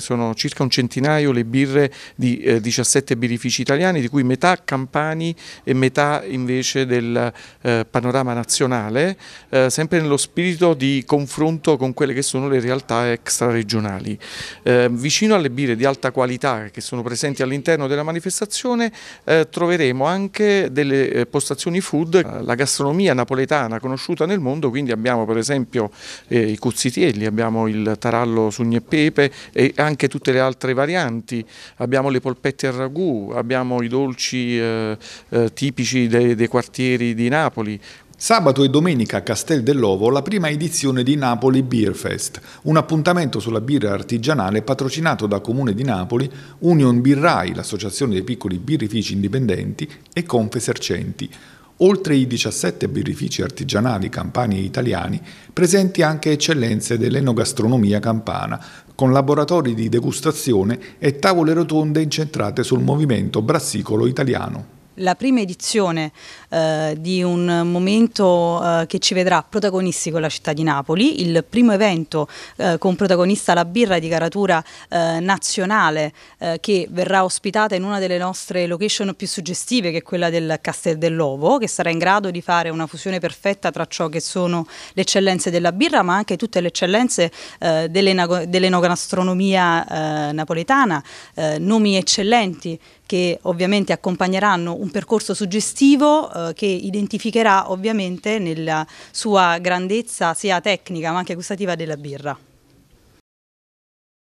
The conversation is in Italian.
sono circa un centinaio le birre di eh, 17 birrifici italiani, di cui metà campani e metà invece del eh, panorama nazionale, eh, sempre nello spirito di confronto con quelle che sono le realtà extraregionali. Eh, vicino alle birre di alta qualità che sono presenti all'interno della manifestazione eh, troveremo anche delle eh, postazioni food, la gastronomia napoletana conosciuta nel mondo, quindi abbiamo per esempio i cuzzitielli, abbiamo il tarallo sugne e pepe e anche anche tutte le altre varianti, abbiamo le polpette al ragù, abbiamo i dolci eh, eh, tipici dei, dei quartieri di Napoli, Sabato e domenica a Castel dell'Ovo la prima edizione di Napoli Beer Fest, un appuntamento sulla birra artigianale patrocinato da Comune di Napoli, Union Birrai, l'associazione dei piccoli birrifici indipendenti e Confesercenti oltre i 17 birrifici artigianali campani e italiani, presenti anche eccellenze dell'enogastronomia campana, con laboratori di degustazione e tavole rotonde incentrate sul movimento brassicolo italiano la prima edizione eh, di un momento eh, che ci vedrà protagonisti con la città di Napoli, il primo evento eh, con protagonista la birra di caratura eh, nazionale eh, che verrà ospitata in una delle nostre location più suggestive che è quella del Castel dell'Ovo che sarà in grado di fare una fusione perfetta tra ciò che sono le eccellenze della birra ma anche tutte le eccellenze eh, dell'enogastronomia napoletana, nomi eccellenti che ovviamente accompagneranno un percorso suggestivo eh, che identificherà ovviamente nella sua grandezza sia tecnica ma anche gustativa della birra.